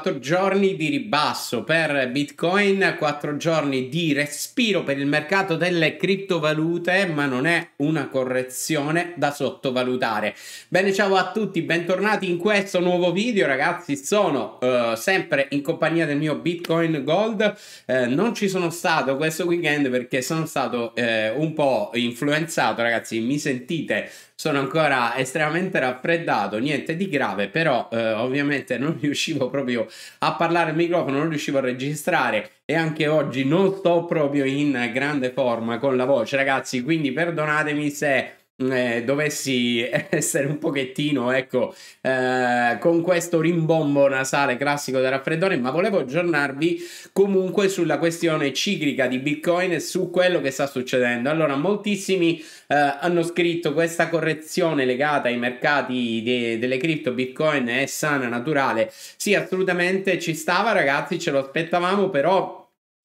4 giorni di ribasso per Bitcoin, 4 giorni di respiro per il mercato delle criptovalute, ma non è una correzione da sottovalutare. Bene, ciao a tutti, bentornati in questo nuovo video, ragazzi. Sono uh, sempre in compagnia del mio Bitcoin Gold. Uh, non ci sono stato questo weekend perché sono stato uh, un po' influenzato, ragazzi. Mi sentite sono ancora estremamente raffreddato, niente di grave, però eh, ovviamente non riuscivo proprio a parlare al microfono, non riuscivo a registrare e anche oggi non sto proprio in grande forma con la voce, ragazzi, quindi perdonatemi se eh, dovessi essere un pochettino, ecco, eh, con questo rimbombo nasale classico del raffreddore, ma volevo aggiornarvi comunque sulla questione ciclica di Bitcoin e su quello che sta succedendo. Allora, moltissimi eh, hanno scritto questa correzione legata ai mercati de- delle cripto Bitcoin è sana, naturale. Sì, assolutamente ci stava, ragazzi, ce lo aspettavamo, però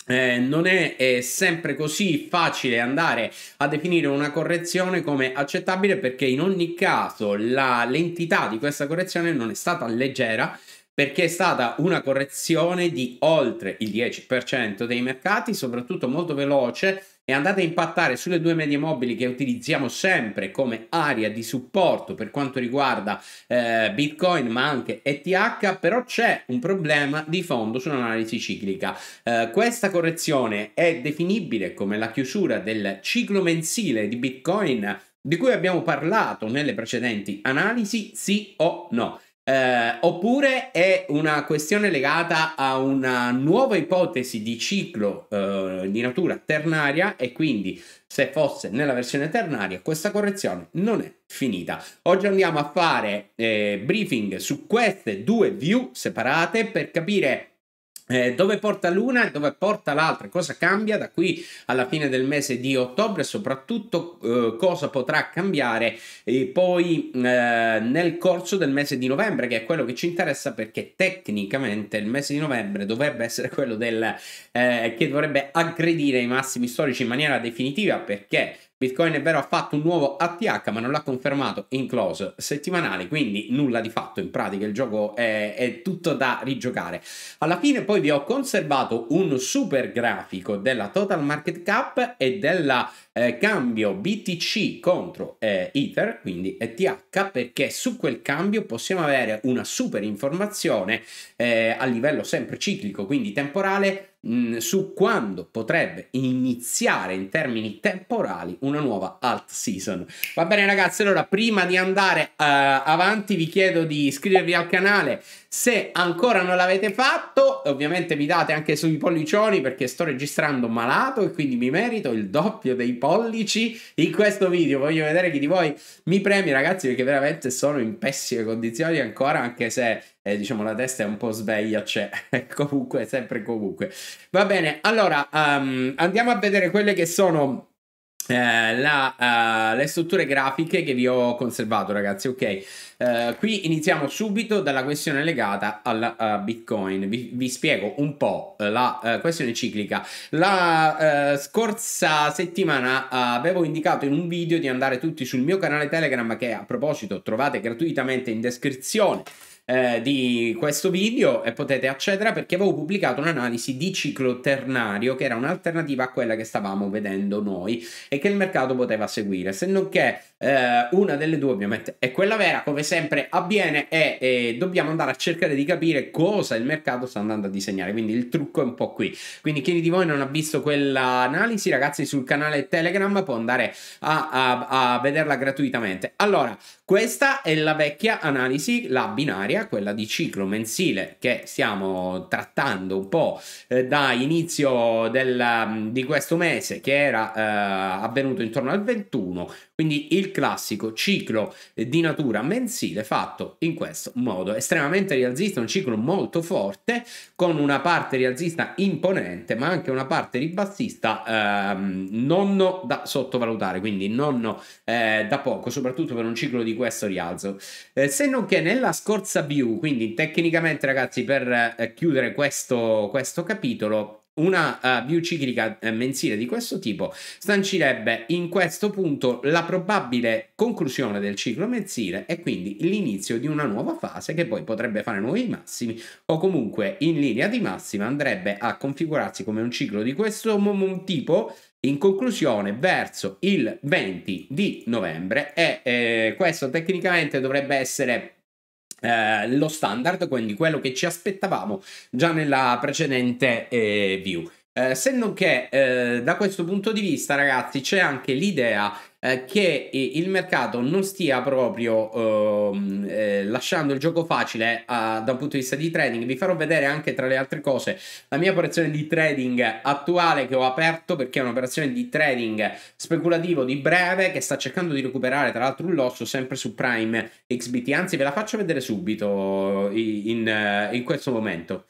eh, non è, è, sempre così facile andare a definire una correzione come accettabile perché in ogni caso la, l'entità di questa correzione non è stata leggera perché è stata una correzione di oltre il 10% dei mercati, soprattutto molto veloce, è andata a impattare sulle due medie mobili che utilizziamo sempre come area di supporto per quanto riguarda eh, Bitcoin ma anche ETH, però c'è un problema di fondo sull'analisi ciclica. Eh, questa correzione è definibile come la chiusura del ciclo mensile di Bitcoin di cui abbiamo parlato nelle precedenti analisi, sì o no? Eh, oppure è una questione legata a una nuova ipotesi di ciclo eh, di natura ternaria e quindi se fosse nella versione ternaria questa correzione non è finita. Oggi andiamo a fare eh, briefing su queste due view separate per capire eh, dove porta l'una e dove porta l'altra, cosa cambia da qui alla fine del mese di ottobre, soprattutto eh, cosa potrà cambiare eh, poi nel corso del mese di novembre, che è quello che ci interessa perché tecnicamente il mese di novembre dovrebbe essere quello del, eh, che dovrebbe aggredire i massimi storici in maniera definitiva perché Bitcoin è vero ha fatto un nuovo ATH ma non l'ha confermato in close settimanale quindi nulla di fatto in pratica il gioco è, è, tutto da rigiocare alla fine poi vi ho conservato un super grafico della total market cap e del eh, cambio BTC contro eh, Ether quindi ETH perché su quel cambio possiamo avere una super informazione eh, a livello sempre ciclico quindi temporale Mm, su quando potrebbe iniziare in termini temporali una nuova alt season. Va bene ragazzi, allora prima di andare uh, avanti vi chiedo di iscrivervi al canale, se ancora non l'avete fatto, ovviamente mi date anche sui pollicioni perché sto registrando malato e quindi mi merito il doppio dei pollici in questo video. Voglio vedere chi di voi mi premi, ragazzi, perché veramente sono in pessime condizioni ancora, anche se eh, diciamo la testa è un po' sveglia, c'è cioè, comunque, sempre comunque. Va bene, allora um, andiamo a vedere quelle che sono eh, la, uh, le strutture grafiche che vi ho conservato ragazzi ok uh, qui iniziamo subito dalla questione legata al uh, bitcoin vi, vi, spiego un po' la questione ciclica la scorsa settimana avevo indicato in un video di andare tutti sul mio canale telegram che a proposito trovate gratuitamente in descrizione eh, di questo video e potete accedere perché avevo pubblicato un'analisi di ciclo ternario che era un'alternativa a quella che stavamo vedendo noi e che il mercato poteva seguire, se non che eh, una delle due ovviamente è quella vera, come sempre avviene e, e dobbiamo andare a cercare di capire cosa il mercato sta andando a disegnare, quindi il trucco è un po' qui. Quindi chi di voi non ha visto quell'analisi, ragazzi, sul canale Telegram può andare a, a, a vederla gratuitamente. Allora, questa è la vecchia analisi, la binaria, quella di ciclo mensile che stiamo trattando un po' eh, da inizio del, mm, di questo mese che era eh, avvenuto intorno al 21, quindi il classico ciclo eh, di natura mensile fatto in questo modo, estremamente rialzista, un ciclo molto forte con una parte rialzista imponente ma anche una parte ribassista eh, non da sottovalutare, quindi non eh, da poco, soprattutto per un ciclo di questo rialzo. Eh, se non che nella scorsa view, quindi tecnicamente ragazzi per eh, chiudere questo, questo capitolo, una uh, view ciclica eh, mensile di questo tipo stancirebbe in questo punto la probabile conclusione del ciclo mensile e quindi l'inizio di una nuova fase che poi potrebbe fare nuovi massimi o comunque in linea di massima andrebbe a configurarsi come un ciclo di questo tipo in conclusione verso il 20 di novembre e eh, questo tecnicamente dovrebbe essere eh, lo standard, quindi quello che ci aspettavamo già nella precedente eh, view. Eh, se non che eh, da questo punto di vista, ragazzi, c'è anche l'idea eh, che il mercato non stia proprio ehm, eh, lasciando il gioco facile eh, da un punto di vista di trading. Vi farò vedere anche tra le altre cose la mia operazione di trading attuale che ho aperto perché è un'operazione di trading speculativo di breve che sta cercando di recuperare tra l'altro un losso sempre su Prime XBT. Anzi, ve la faccio vedere subito in, in questo momento.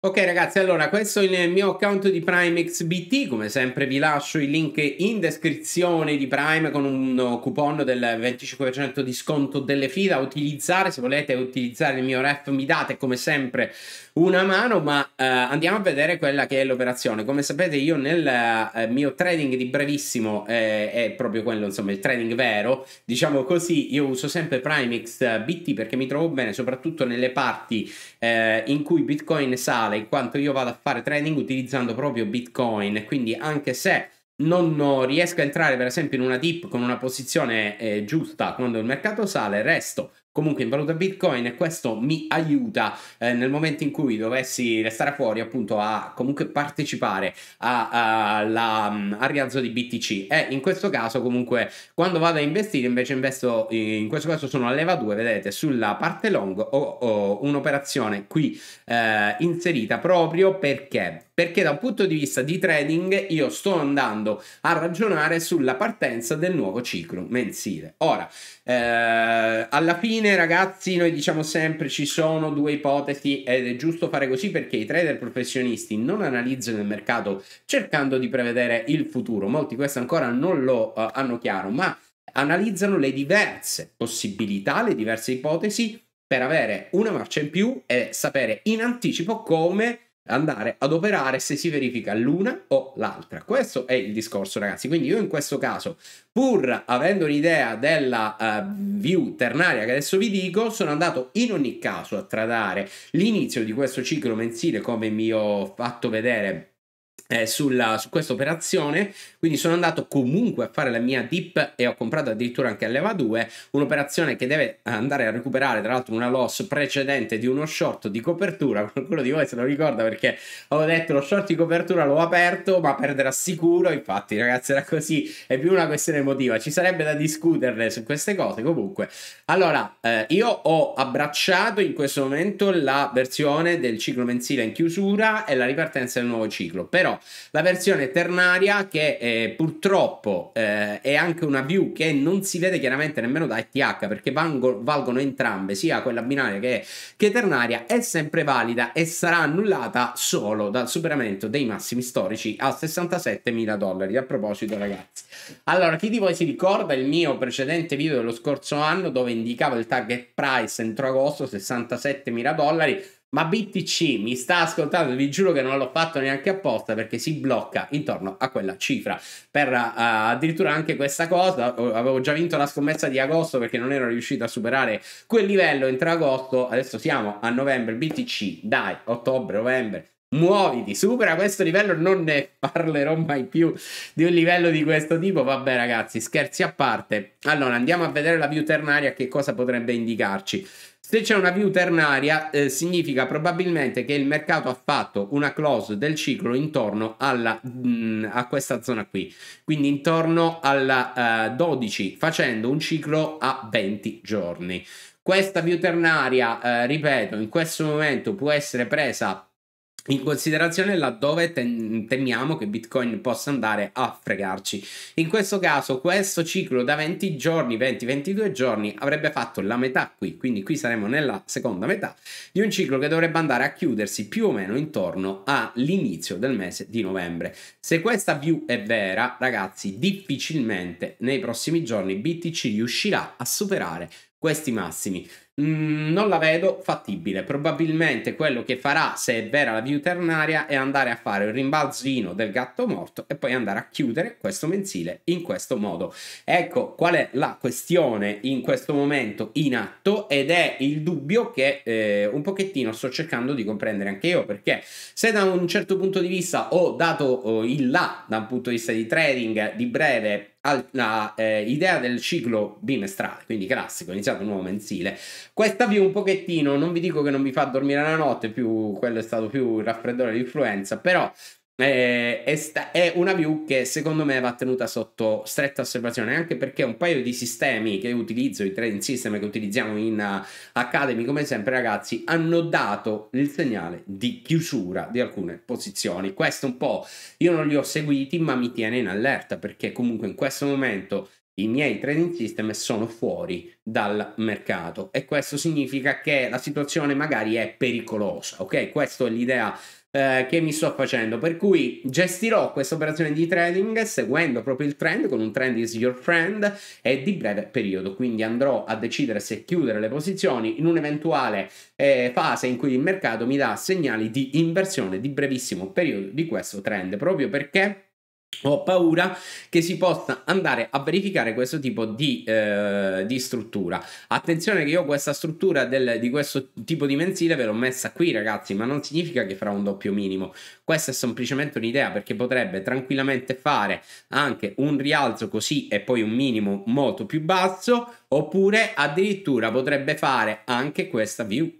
Ok ragazzi, allora questo è il mio account di Prime XBT, come sempre vi lascio il link in descrizione di Prime con un uh, coupon del 25% di sconto delle file da utilizzare, se volete utilizzare il mio ref mi date come sempre una mano, ma eh, andiamo a vedere quella che è l'operazione. Come sapete io nel eh, mio trading di brevissimo, eh, è proprio quello insomma il trading vero, diciamo così, io uso sempre Prime XBT perché mi trovo bene soprattutto nelle parti in cui Bitcoin sale reale in quanto io vado a fare trading utilizzando proprio Bitcoin, quindi anche se non riesco a entrare per esempio in una dip con una posizione eh, giusta quando il mercato sale, resto Comunque in valuta Bitcoin e questo mi aiuta eh, nel momento in cui dovessi restare fuori appunto a comunque partecipare mm, al rialzo di BTC e in questo caso comunque quando vado a investire invece investo eh, in questo caso sono a leva 2 vedete sulla parte long ho, ho un'operazione qui eh, inserita proprio perché perché da un punto di vista di trading io sto andando a ragionare sulla partenza del nuovo ciclo mensile. Ora, eh, alla fine ragazzi noi diciamo sempre ci sono due ipotesi ed è giusto fare così perché i trader professionisti non analizzano il mercato cercando di prevedere il futuro, molti questo ancora non lo uh, hanno chiaro, ma analizzano le diverse possibilità, le diverse ipotesi per avere una marcia in più e sapere in anticipo come andare ad operare se si verifica l'una o l'altra. Questo è il discorso, ragazzi. Quindi io in questo caso, pur avendo un'idea della uh, view ternaria che adesso vi dico, sono andato in ogni caso a tradare l'inizio di questo ciclo mensile come mi ho fatto vedere eh, sulla, su questa operazione quindi sono andato comunque a fare la mia dip e ho comprato addirittura anche a leva 2 un'operazione che deve andare a recuperare tra l'altro una loss precedente di uno short di copertura qualcuno di voi se lo ricorda perché avevo detto lo short di copertura l'ho aperto ma perderà sicuro infatti ragazzi era così è più una questione emotiva ci sarebbe da discuterne su queste cose comunque allora eh, io ho abbracciato in questo momento la versione del ciclo mensile in chiusura e la ripartenza del nuovo ciclo però la versione ternaria che eh, purtroppo eh, è anche una view che non si vede chiaramente nemmeno da ETH perché vango, valgono entrambe, sia quella binaria che, che ternaria, è sempre valida e sarà annullata solo dal superamento dei massimi storici a 67.000 dollari. A proposito ragazzi, allora chi di voi si ricorda il mio precedente video dello scorso anno dove indicavo il target price entro agosto 67.000 dollari? Ma BTC mi sta ascoltando, vi giuro che non l'ho fatto neanche apposta perché si blocca intorno a quella cifra. Per uh, addirittura anche questa cosa, avevo già vinto la scommessa di agosto perché non ero riuscito a superare quel livello entro agosto. Adesso siamo a novembre, BTC, dai, ottobre, novembre, Muoviti, supera questo livello, non ne parlerò mai più di un livello di questo tipo. Vabbè ragazzi, scherzi a parte. Allora, andiamo a vedere la view ternaria che cosa potrebbe indicarci. Se c'è una view ternaria eh, significa probabilmente che il mercato ha fatto una close del ciclo intorno alla, mh, mm, a questa zona qui, quindi intorno alla eh, 12 facendo un ciclo a 20 giorni. Questa view ternaria, eh, ripeto, in questo momento può essere presa in considerazione laddove ten- temiamo che Bitcoin possa andare a fregarci. In questo caso, questo ciclo da 20 giorni, 20-22 giorni, avrebbe fatto la metà qui, quindi qui saremo nella seconda metà di un ciclo che dovrebbe andare a chiudersi più o meno intorno all'inizio del mese di novembre. Se questa view è vera, ragazzi, difficilmente nei prossimi giorni BTC riuscirà a superare questi massimi. Mm, non la vedo fattibile. Probabilmente quello che farà, se è vera la biuternaria, è andare a fare un rimbalzino del gatto morto e poi andare a chiudere questo mensile in questo modo. Ecco qual è la questione in questo momento in atto ed è il dubbio che eh, un pochettino sto cercando di comprendere anche io perché se da un certo punto di vista ho dato oh, il là da un punto di vista di trading di breve l'idea eh, del ciclo bimestrale, quindi classico, iniziato un nuovo mensile. Questa vi un pochettino, non vi dico che non vi fa dormire la notte, più, quello è stato più il raffreddore di influenza, però eh, è, è, è, una view che secondo me va tenuta sotto stretta osservazione anche perché un paio di sistemi che utilizzo, i trading system che utilizziamo in uh, Academy come sempre ragazzi hanno dato il segnale di chiusura di alcune posizioni questo un po' io non li ho seguiti ma mi tiene in allerta perché comunque in questo momento i miei trading system sono fuori dal mercato e questo significa che la situazione magari è pericolosa ok questa è l'idea eh, che mi sto facendo. Per cui gestirò questa operazione di trading seguendo proprio il trend con un trend is your friend e di breve periodo. Quindi andrò a decidere se chiudere le posizioni in un'eventuale eh, fase in cui il mercato mi dà segnali di inversione di brevissimo periodo di questo trend proprio perché ho paura che si possa andare a verificare questo tipo di, eh, di struttura attenzione che io questa struttura del, di questo tipo di mensile ve l'ho messa qui ragazzi ma non significa che farà un doppio minimo questa è semplicemente un'idea perché potrebbe tranquillamente fare anche un rialzo così e poi un minimo molto più basso oppure addirittura potrebbe fare anche questa view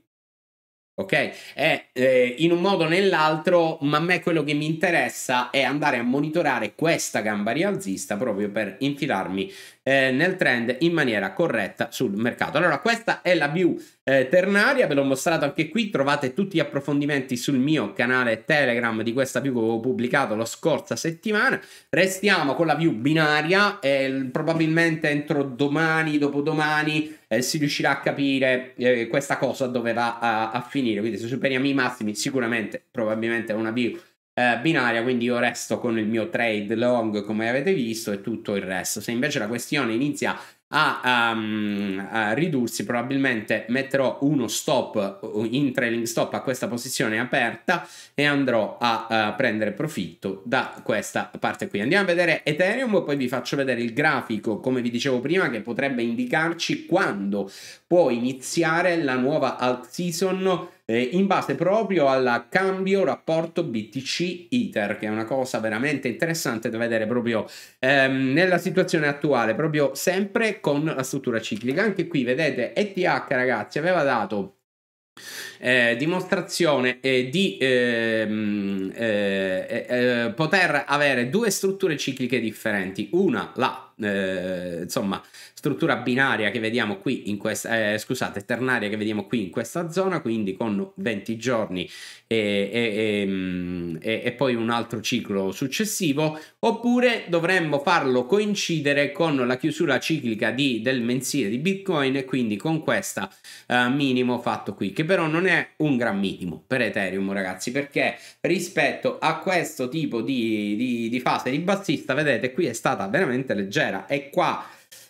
ok? È eh, in un modo o nell'altro, ma a me quello che mi interessa è andare a monitorare questa gamba rialzista proprio per infilarmi eh, nel trend in maniera corretta sul mercato. Allora questa è la view eh, ternaria, ve l'ho mostrato anche qui, trovate tutti gli approfondimenti sul mio canale Telegram di questa view che avevo pubblicato la scorsa settimana. Restiamo con la view binaria, eh, probabilmente entro domani, dopodomani eh, si riuscirà a capire eh, questa cosa dove va a, a finire, quindi se superiamo i massimi sicuramente probabilmente è una view eh, binaria, quindi io resto con il mio trade long come avete visto e tutto il resto. Se invece la questione inizia a, um, a, ridursi probabilmente metterò uno stop in trailing stop a questa posizione aperta e andrò a uh, prendere profitto da questa parte qui andiamo a vedere Ethereum poi vi faccio vedere il grafico come vi dicevo prima che potrebbe indicarci quando può iniziare la nuova alt season eh, in base proprio al cambio rapporto BTC-ITER, che è una cosa veramente interessante da vedere proprio ehm, nella situazione attuale, proprio sempre con la struttura ciclica. Anche qui vedete ETH ragazzi aveva dato eh, dimostrazione ehm, eh, di eh, eh, poter avere due strutture cicliche differenti. Una, la eh, insomma, struttura binaria che vediamo qui in questa, eh, scusate, ternaria che vediamo qui in questa zona, quindi con 20 giorni e, e, ehm, e, e, poi un altro ciclo successivo, oppure dovremmo farlo coincidere con la chiusura ciclica di, del mensile di Bitcoin, e quindi con questa eh, minimo fatto qui, che però non è un gran minimo per Ethereum, ragazzi, perché rispetto a questo tipo di, di, di fase di bassista, vedete, qui è stata veramente leggera e qua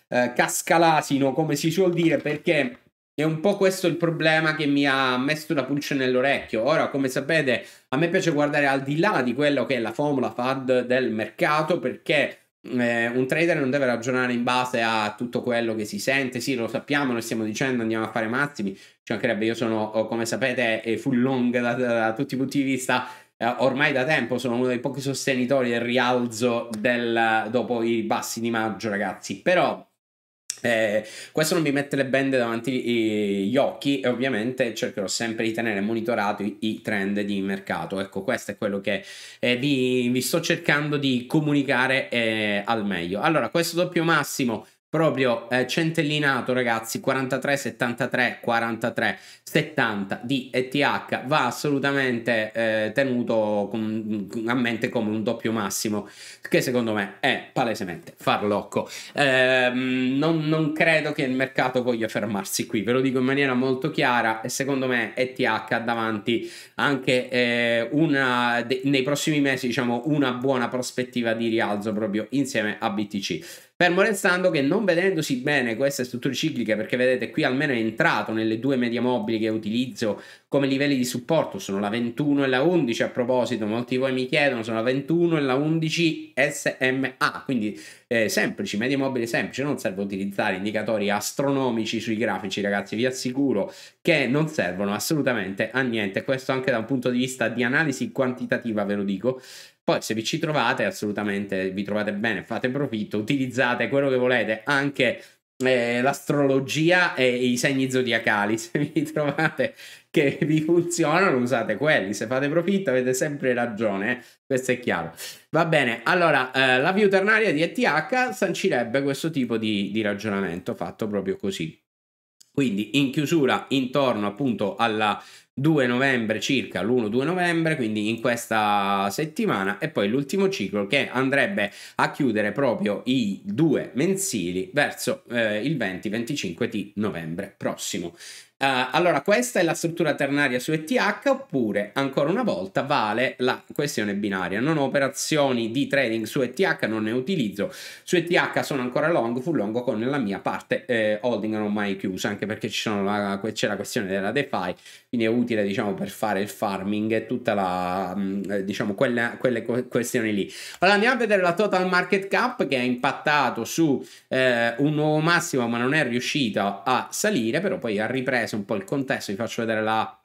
eh, casca l'asino, come si suol dire, perché è un po' questo il problema che mi ha messo una pulce nell'orecchio. Ora, come sapete, a me piace guardare al di là di quello che è la formula FAD del mercato perché eh, un trader non deve ragionare in base a tutto quello che si sente, sì lo sappiamo, noi stiamo dicendo, andiamo a fare massimi, ci mancherebbe, io sono oh, come sapete eh, full long da, da, da tutti i punti di vista, eh, ormai da tempo sono uno dei pochi sostenitori del rialzo del, dopo i bassi di maggio ragazzi, però eh, questo non mi mette le bende davanti gli occhi e ovviamente cercherò sempre di tenere monitorato i, i, trend di mercato. Ecco, questo è quello che eh, vi, vi, sto cercando di comunicare eh, al meglio. Allora, questo doppio massimo proprio eh, centellinato ragazzi 43 73 43 70 di ETH va assolutamente eh, tenuto con, a mente come un doppio massimo che secondo me è palesemente farlocco eh, non, non, credo che il mercato voglia fermarsi qui ve lo dico in maniera molto chiara e secondo me ETH ha davanti anche eh, una, de, nei prossimi mesi diciamo una buona prospettiva di rialzo proprio insieme a BTC Fermo restando che non vedendosi bene queste strutture cicliche, perché vedete qui almeno è entrato nelle due media mobili che utilizzo come livelli di supporto, sono la 21 e la 11 a proposito, molti di voi mi chiedono, sono la 21 e la 11 SMA, quindi eh, semplici, media mobile semplici, non serve utilizzare indicatori astronomici sui grafici ragazzi, vi assicuro che non servono assolutamente a niente, questo anche da un punto di vista di analisi quantitativa ve lo dico, poi se vi ci trovate assolutamente, vi trovate bene, fate profitto, utilizzate quello che volete, anche eh, l'astrologia e i segni zodiacali, se vi trovate che vi funzionano usate quelli, se fate profitto avete sempre ragione, eh? questo è chiaro. Va bene, allora eh, la view ternaria di ETH sancirebbe questo tipo di, di ragionamento fatto proprio così. Quindi in chiusura intorno appunto alla 2 novembre circa, l'1-2 novembre, quindi in questa settimana e poi l'ultimo ciclo che andrebbe a chiudere proprio i due mensili verso eh, il 20-25 di novembre prossimo. Eh, allora, questa è la struttura ternaria su ETH, oppure, ancora una volta, vale la questione binaria. Non ho operazioni di trading su ETH, non ne utilizzo. Su ETH sono ancora long, full long con la mia parte eh, holding non mai chiusa, anche perché c'è la questione della DeFi, quindi è utile, diciamo, per fare il farming e tutta la, mm, eh, diciamo, quelle, quelle questioni lì. Allora, andiamo a vedere la total market cap che ha impattato su eh, un nuovo massimo, ma non è riuscita a salire, però poi ha ripreso comprese un po' il contesto, vi faccio vedere la,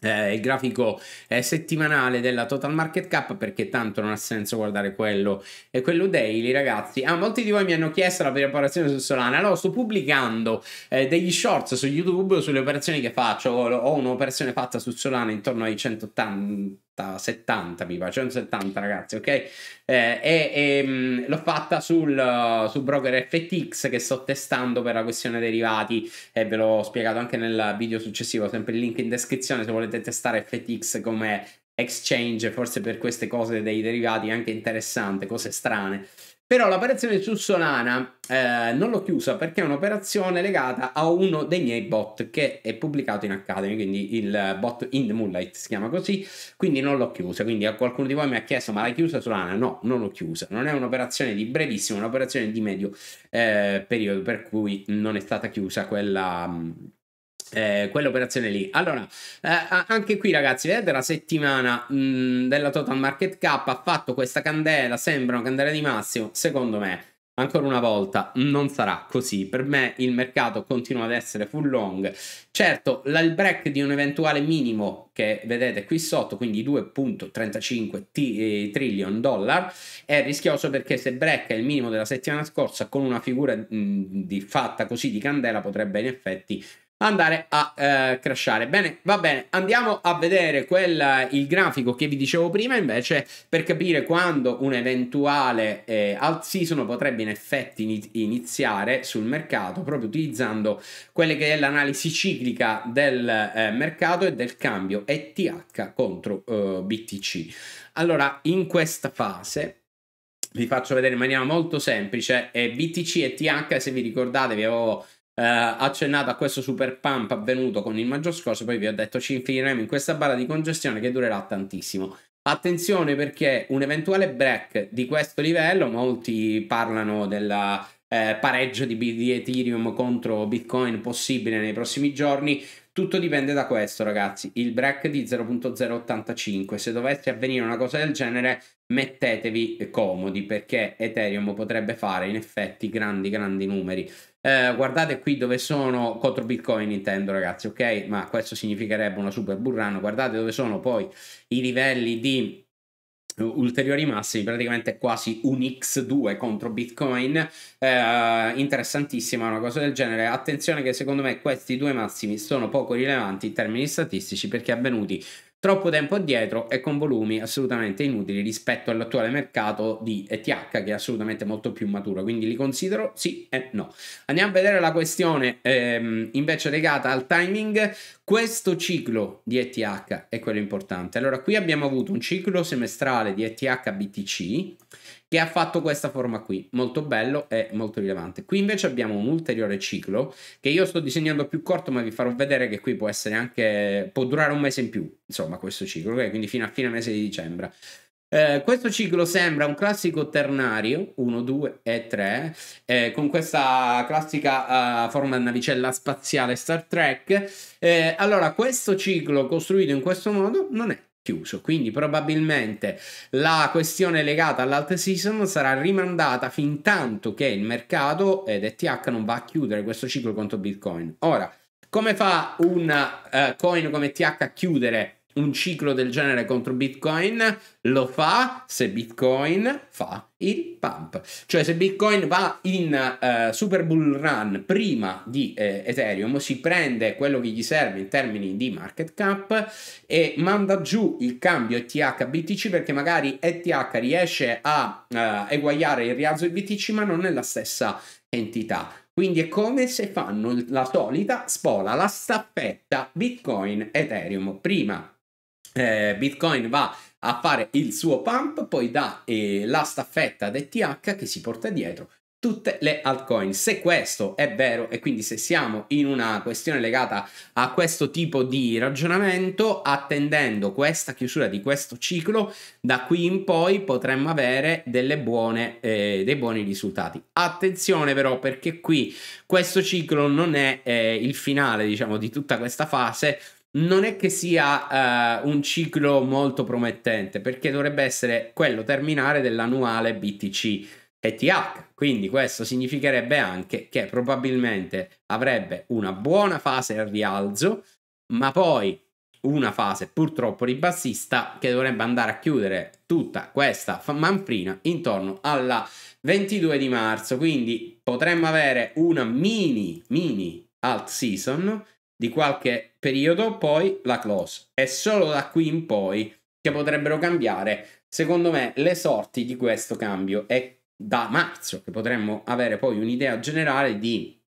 eh, il grafico eh, settimanale della total market cap perché tanto non ha senso guardare quello e quello daily ragazzi ah molti di voi mi hanno chiesto la preparazione su Solana allora sto pubblicando eh, degli shorts su YouTube sulle operazioni che faccio ho, ho un'operazione fatta su Solana intorno ai 180 70 mi pare, 70 ragazzi, ok? Eh, e, e ehm, l'ho fatta sul, sul, broker FTX che sto testando per la questione derivati e ve l'ho spiegato anche nel video successivo, sempre il link in descrizione se volete testare FTX come exchange, forse per queste cose dei derivati anche interessante, cose strane. Però l'operazione su Solana eh, non l'ho chiusa perché è un'operazione legata a uno dei miei bot che è pubblicato in Academy, quindi il bot in the Moonlight si chiama così, quindi non l'ho chiusa. Quindi qualcuno di voi mi ha chiesto ma l'hai chiusa Solana? No, non l'ho chiusa. Non è un'operazione di brevissimo, è un'operazione di medio eh, periodo, per cui non è stata chiusa quella... Mh, eh, quell'operazione lì. Allora, eh, anche qui ragazzi, vedete la settimana mh, mm, della Total Market Cap ha fatto questa candela, sembra una candela di massimo, secondo me. Ancora una volta, non sarà così. Per me il mercato continua ad essere full long. Certo, il break di un eventuale minimo che vedete qui sotto, quindi 2.35 t- eh, trillion dollar, è rischioso perché se break è il minimo della settimana scorsa con una figura mh, mm, di, fatta così di candela potrebbe in effetti andare a eh, crashare. Bene, va bene, andiamo a vedere quel, eh, il grafico che vi dicevo prima invece per capire quando un eventuale eh, alt season potrebbe in effetti iniziare sul mercato proprio utilizzando quelle che è l'analisi ciclica del eh, mercato e del cambio ETH contro eh, BTC. Allora, in questa fase vi faccio vedere in maniera molto semplice eh, BTC e TH, se vi ricordate vi avevo eh, accennato a questo super pump avvenuto con il maggio scorso, poi vi ho detto ci infileremo in questa barra di congestione che durerà tantissimo. Attenzione perché un eventuale break di questo livello, molti parlano del eh, pareggio di, di Ethereum contro Bitcoin possibile nei prossimi giorni, tutto dipende da questo, ragazzi. Il break di 0.085. Se dovesse avvenire una cosa del genere, mettetevi comodi perché Ethereum potrebbe fare in effetti grandi, grandi numeri. Eh, guardate qui dove sono contro Bitcoin intendo ragazzi, ok? Ma questo significherebbe una super burrana. Guardate dove sono poi i livelli di ulteriori massimi, praticamente quasi un X2 contro Bitcoin. Eh, interessantissima una cosa del genere. Attenzione che secondo me questi due massimi sono poco rilevanti in termini statistici perché avvenuti troppo tempo addietro e con volumi assolutamente inutili rispetto all'attuale mercato di ETH che è assolutamente molto più maturo quindi li considero sì e no andiamo a vedere la questione ehm, invece legata al timing questo ciclo di ETH è quello importante allora qui abbiamo avuto un ciclo semestrale di ETH BTC che ha fatto questa forma qui, molto bello e molto rilevante. Qui invece abbiamo un ulteriore ciclo che io sto disegnando più corto ma vi farò vedere che qui può essere anche, può durare un mese in più, insomma questo ciclo, okay? quindi fino a fine mese di dicembre. Eh, questo ciclo sembra un classico ternario 1, 2 e 3 eh, con questa classica uh, forma di navicella spaziale Star Trek. Eh, allora, questo ciclo costruito in questo modo non è chiuso. Quindi probabilmente la questione legata all'alt season sarà rimandata fin tanto che il mercato ed ETH non va a chiudere questo ciclo contro Bitcoin. Ora, come fa un uh, coin come ETH a chiudere un ciclo del genere contro Bitcoin lo fa se Bitcoin fa il pump, cioè se Bitcoin va in uh, super bull run prima di eh, Ethereum si prende quello che gli serve in termini di market cap e manda giù il cambio ETH BTC perché magari ETH riesce a uh, eguagliare il rialzo di BTC ma non è la stessa entità. Quindi è come se fanno la solita spola, la staffetta Bitcoin Ethereum. Prima eh, Bitcoin va a fare il suo pump, poi dà eh, la staffetta ad ETH che si porta dietro tutte le altcoin. Se questo è vero e quindi se siamo in una questione legata a questo tipo di ragionamento, attendendo questa chiusura di questo ciclo, da qui in poi potremmo avere buone, eh, dei buoni risultati. Attenzione però perché qui questo ciclo non è eh, il finale diciamo di tutta questa fase, non è che sia uh, un ciclo molto promettente perché dovrebbe essere quello terminale dell'annuale BTC ETH. Quindi questo significherebbe anche che probabilmente avrebbe una buona fase al rialzo, ma poi una fase purtroppo ribassista che dovrebbe andare a chiudere tutta questa manfrina intorno alla 22 di marzo. Quindi potremmo avere una mini, mini alt season di qualche periodo, poi la close. È solo da qui in poi che potrebbero cambiare, secondo me, le sorti di questo cambio. È da marzo che potremmo avere poi un'idea generale di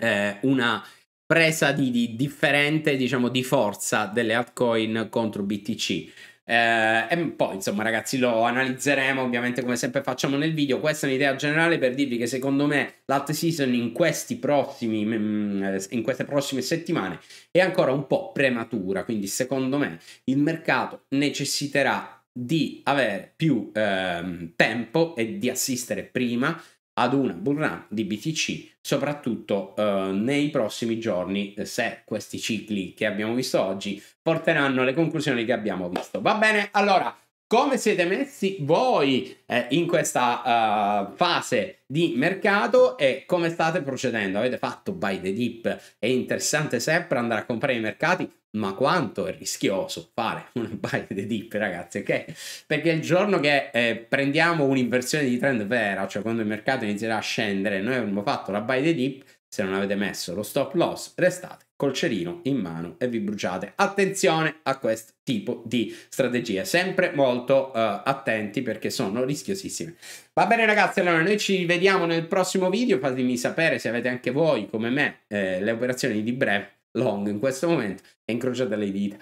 eh, una presa di, di differente, diciamo, di forza delle altcoin contro BTC. Eh, e poi, insomma, mm. ragazzi, lo analizzeremo ovviamente come sempre facciamo nel video. Questa è un'idea generale per dirvi che secondo me l'alt season in, prossimi, mm, eh, in queste prossime settimane è ancora un po' prematura. Quindi, secondo me, il mercato necessiterà di avere più ehm, tempo e di assistere prima ad una bull run di BTC, soprattutto eh, nei prossimi giorni, eh, se questi cicli che abbiamo visto oggi porteranno alle conclusioni che abbiamo visto. Va bene, allora come siete messi voi eh, in questa uh, fase di mercato e come state procedendo? Avete fatto buy the dip? È interessante sempre andare a comprare i mercati, ma quanto è rischioso fare un buy the dip, ragazzi, ok? Perché il giorno che eh, prendiamo un'inversione di trend vera, cioè quando il mercato inizierà a scendere, noi avremmo fatto la buy the dip, se non avete messo lo stop loss, restate col cerino in mano e vi bruciate. Attenzione a questo tipo di strategia, sempre molto uh, attenti perché sono rischiosissime. Va bene ragazzi, allora noi ci vediamo nel prossimo video, fatemi sapere se avete anche voi come me eh, le operazioni di breve long in questo momento e incrociate le dita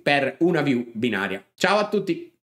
per una view binaria. Ciao a tutti!